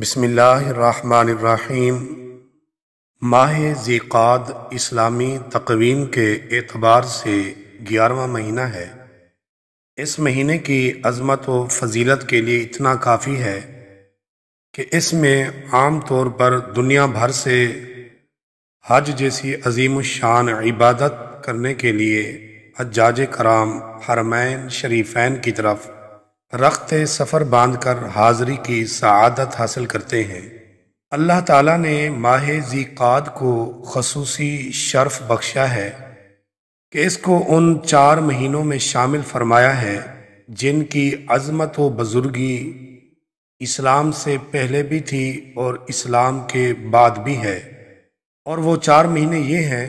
बसमीम माह ज़ीक़ाद इस्लामी तकवीम के एतबार से ग्यारहवा महीना है इस महीने की अजमत व फजीलत के लिए इतना काफ़ी है कि इसमें आम तौर पर दुनिया भर से हज जैसी अजीम शान इबादत करने के लिए हजाज कराम हरमैन शरीफैन की तरफ रख्त सफ़र बांध कर हाज़री की सआदत हासिल करते हैं अल्लाह ताला ने माह क़ाद को खसूसी शर्फ बख्शा है कि इसको उन चार महीनों में शामिल फरमाया है जिनकी अजमत व बुज़ुर्गी इस्लाम से पहले भी थी और इस्लाम के बाद भी है और वो चार महीने ये हैं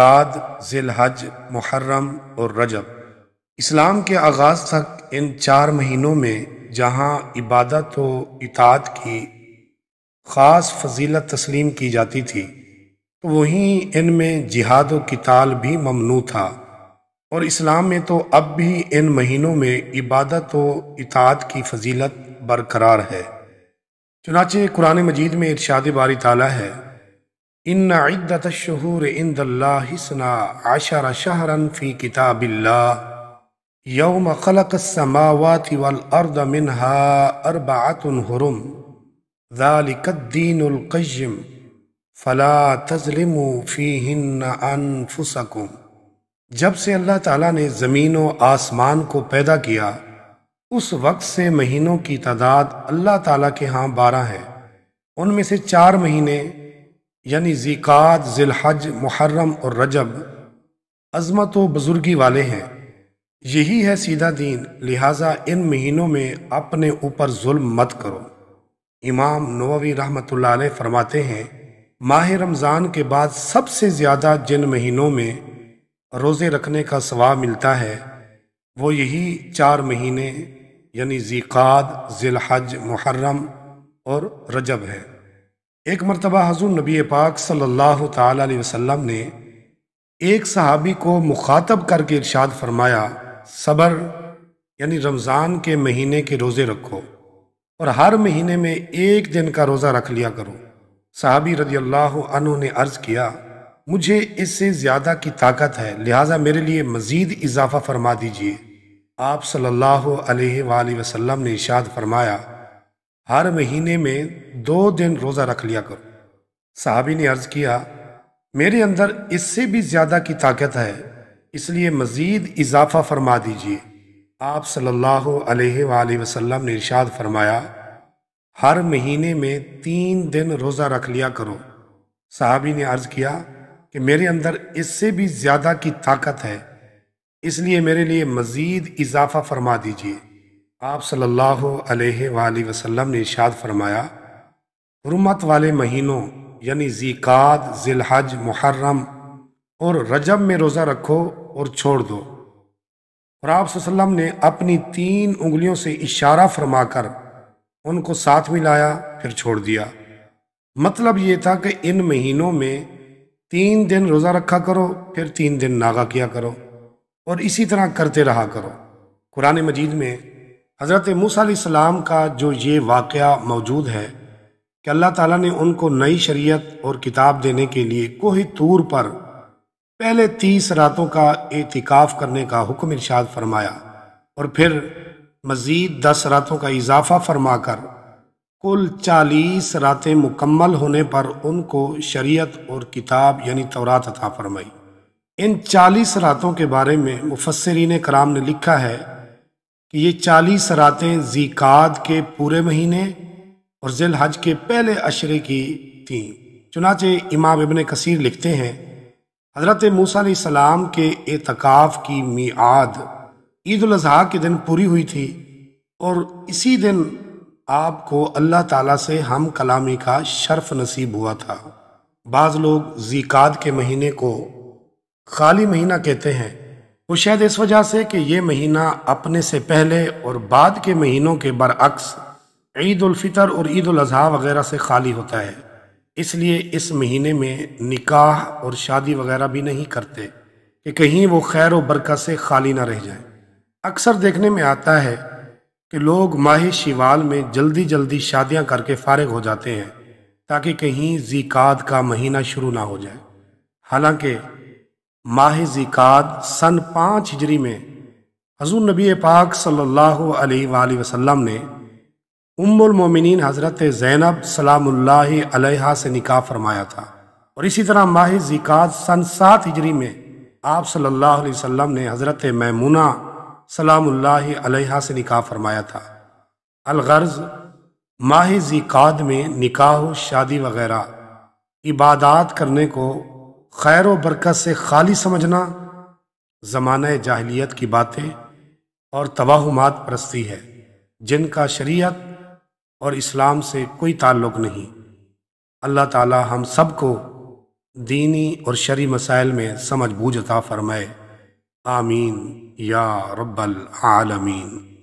काद ज़िलहज मुहर्रम और रजब इस्लाम के आगाज तक इन चार महीनों में जहाँ इबादत व इतात की ख़ास फजीलत तस्लीम की जाती थी तो वहीं इनमें जिहाद व किताल भी ममनू था और इस्लाम में तो अब भी इन महीनों में इबादत व इतात की फजीलत बरकरार है चुनाचे कुरान मजीद में इर्शाद बारी ताला है इन इद्दत शहूर इंदल्ला आशरा शहरन फ़ी किताबिल्ला यौम खलक समावत वल अर्द मिनहा अरबातुलहरम ज़ालिकद्दीनकम फ़ला तजलिम फ़ी अनफुसकुम जब से अल्लाह ताला ने ज़मीन व आसमान को पैदा किया उस वक्त से महीनों की तादाद अल्लाह ताला के यहाँ बारह है उनमें से चार महीने यानी ज़ीक़ात ज़िलहज मुहर्रम और रजब अज़मत व बुज़ुर्गी वाले हैं यही है सीधा दीन लिहाजा इन महीनों में अपने ऊपर जुल्म मत करो इमाम नववी रहमत फरमाते हैं माह रमज़ान के बाद सबसे ज़्यादा जिन महीनों में रोज़े रखने का सवाब मिलता है वो यही चार महीने यानी ज़ीक़ाद ज़िलहज मुहर्रम और रजब है एक मरतबा हजूर नबी पाक सल्लल्लाहु अलैहि वसल्लम ने एक सहाबी को मुखातब करके इरशाद फरमाया सबर यानी रमज़ान के महीने के रोज़े रखो और हर महीने में एक दिन का रोज़ा रख लिया करो साहबी रज़ी अल्लाह ने अर्ज़ किया मुझे इससे ज़्यादा की ताकत है लिहाजा मेरे लिए मज़ीद इजाफ़ा फरमा दीजिए आप सल्लल्लाहु अलैहि वसल्लम ने इशाद फरमाया हर महीने में दो दिन रोज़ा रख लिया करो साहबी ने अर्ज़ किया मेरे अंदर इससे भी ज़्यादा की ताकत है इसलिए मज़ीद इजाफ़ा फरमा दीजिए आप सल्लल्लाहु अलैहि वसल्लम ने इरशाद फरमाया हर महीने में तीन दिन रोज़ा रख लिया करो साहबी ने अर्ज़ किया कि मेरे अंदर इससे भी ज़्यादा की ताकत है इसलिए मेरे लिए मज़ीद इजाफ़ा फरमा दीजिए आप सल्लल्लाहु अलैहि वसल्लम ने इर्शाद फरमाया रुमत वाले महीनों यानी ज़ीक़ात ज़िलहज मुहर्रम और रजब में रोज़ा रखो और छोड़ दो और आप सल्लम ने अपनी तीन उंगलियों से इशारा फरमाकर उनको साथ मिलाया फिर छोड़ दिया मतलब ये था कि इन महीनों में तीन दिन रोज़ा रखा करो फिर तीन दिन नागा किया करो और इसी तरह करते रहा करो कुरान मजीद में हज़रत मूसम का जो ये वाक़ मौजूद है कि अल्लाह ताला ने उनको नई शरीयत और किताब देने के लिए कोहितूर तूर पर पहले तीस रातों का एहतिकाफ़ करने का हुक्म इरशाद फरमाया और फिर मज़ीद दस रातों का इजाफ़ा फरमा कर कुल चालीस रातें मुकम्मल होने पर उनको शरीयत और किताब यानी तौरात अता फरमाई इन चालीस रातों के बारे में मुफसरीन कराम ने लिखा है कि ये चालीस रातें जीकाद के पूरे महीने और ज़िलहज के पहले अशरे की थीं चुनाचे इमाम इबन कसीर लिखते हैं हज़रत मूसा सलाम के एतकाफ़ की मीआद ईद के दिन पूरी हुई थी और इसी दिन आपको अल्लाह ताला से हम कलामी का शर्फ नसीब हुआ था बाज़ लोग जीकाद के महीने को खाली महीना कहते हैं वो शायद इस वजह से कि ये महीना अपने से पहले और बाद के महीनों के बरअक्स ईदालफ़ितर और ईद उल वगैरह से खाली होता है इसलिए इस महीने में निकाह और शादी वगैरह भी नहीं करते कि कहीं वो खैर व बरकत से खाली ना रह जाए अक्सर देखने में आता है कि लोग माह शिवाल में जल्दी जल्दी शादियां करके फारग हो जाते हैं ताकि कहीं जीकात का महीना शुरू ना हो जाए हालांकि माह ज़िकात सन पाँच हिजरी में हजूर नबी पाक सल्लल्लाहु अलैहि वसल्लम ने मोमिनीन हज़रत ज़ैनब सलाम्ला से निकाह फरमाया था और इसी तरह माह ज़िकात सन सात हिजरी में आप सल्लल्लाहु अलैहि वसल्लम ने हज़रत ममूना सलाम्ला से निकाह फरमाया था अलगर्ज़ माह ज़िकात में निकाह शादी वगैरह इबादात करने को खैर व बरकत से खाली समझना ज़माना जाहलीत की बातें और तवाहमात परस्ती है जिनका शरीयत और इस्लाम से कोई ताल्लुक़ नहीं अल्लाह ताला हम सब को दीनी और शरी मसाइल में समझ बूझता फ़रमाए आमीन या रब्बल आलमीन